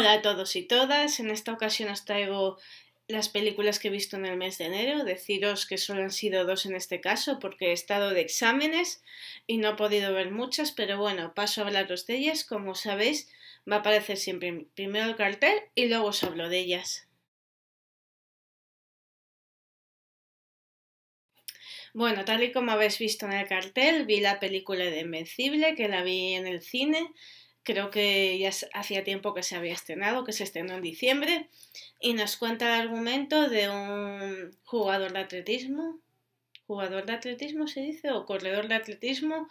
Hola a todos y todas, en esta ocasión os traigo las películas que he visto en el mes de enero, deciros que solo han sido dos en este caso porque he estado de exámenes y no he podido ver muchas, pero bueno, paso a hablaros de ellas, como sabéis va a aparecer siempre primero el cartel y luego os hablo de ellas. Bueno, tal y como habéis visto en el cartel, vi la película de Invencible, que la vi en el cine, creo que ya hacía tiempo que se había estrenado, que se estrenó en diciembre, y nos cuenta el argumento de un jugador de atletismo, jugador de atletismo se dice, o corredor de atletismo,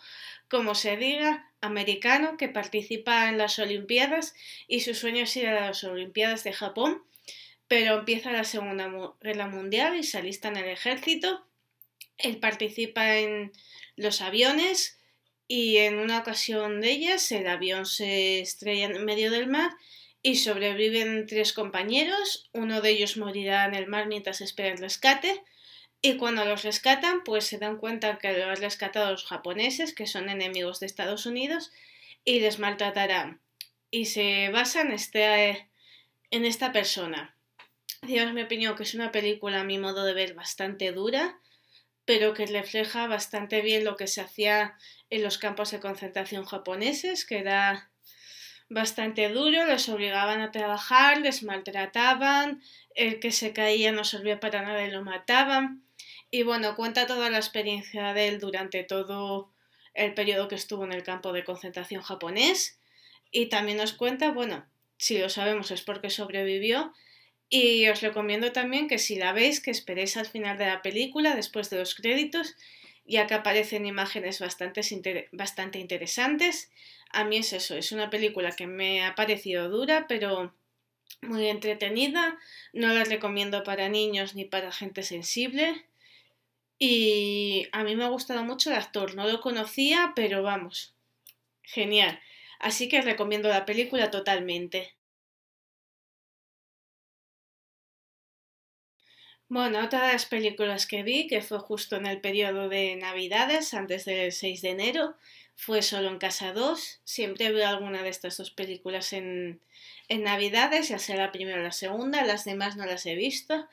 como se diga, americano que participa en las Olimpiadas y su sueño es ir a las Olimpiadas de Japón, pero empieza la Segunda Guerra Mundial y se alista en el ejército. Él participa en los aviones, y en una ocasión de ellas el avión se estrella en medio del mar y sobreviven tres compañeros, uno de ellos morirá en el mar mientras espera el rescate y cuando los rescatan pues se dan cuenta que lo han rescatado los japoneses que son enemigos de Estados Unidos y les maltratarán y se basan este, en esta persona. Digamos mi opinión que es una película a mi modo de ver bastante dura pero que refleja bastante bien lo que se hacía en los campos de concentración japoneses, que era bastante duro, les obligaban a trabajar, les maltrataban, el que se caía no servía para nada y lo mataban. Y bueno, cuenta toda la experiencia de él durante todo el periodo que estuvo en el campo de concentración japonés. Y también nos cuenta, bueno, si lo sabemos es porque sobrevivió, y os recomiendo también que si la veis, que esperéis al final de la película, después de los créditos, ya que aparecen imágenes bastante, bastante interesantes. A mí es eso, es una película que me ha parecido dura, pero muy entretenida. No la recomiendo para niños ni para gente sensible. Y a mí me ha gustado mucho el actor, no lo conocía, pero vamos, genial. Así que recomiendo la película totalmente. Bueno, otra de las películas que vi, que fue justo en el periodo de Navidades, antes del 6 de enero, fue Solo en Casa 2. Siempre veo alguna de estas dos películas en, Navidades, ya sea la primera o la segunda, las demás no las he visto.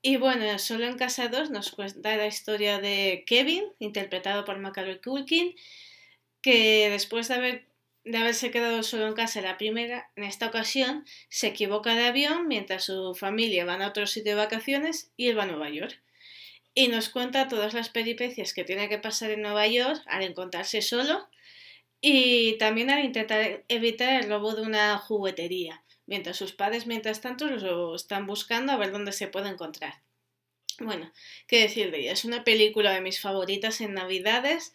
Y bueno, Solo en Casa 2 nos cuenta la historia de Kevin, interpretado por Macaulay Culkin, que después de haber de haberse quedado solo en casa la primera, en esta ocasión se equivoca de avión mientras su familia va a otro sitio de vacaciones y él va a Nueva York. Y nos cuenta todas las peripecias que tiene que pasar en Nueva York al encontrarse solo y también al intentar evitar el robo de una juguetería, mientras sus padres, mientras tanto, lo están buscando a ver dónde se puede encontrar. Bueno, qué decir de ella, es una película de mis favoritas en Navidades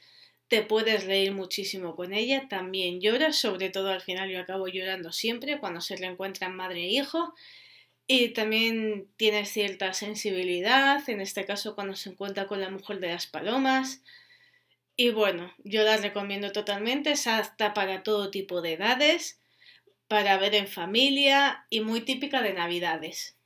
te puedes reír muchísimo con ella, también lloras, sobre todo al final yo acabo llorando siempre cuando se reencuentran madre e hijo. Y también tiene cierta sensibilidad, en este caso cuando se encuentra con la mujer de las palomas. Y bueno, yo la recomiendo totalmente, es apta para todo tipo de edades, para ver en familia y muy típica de navidades.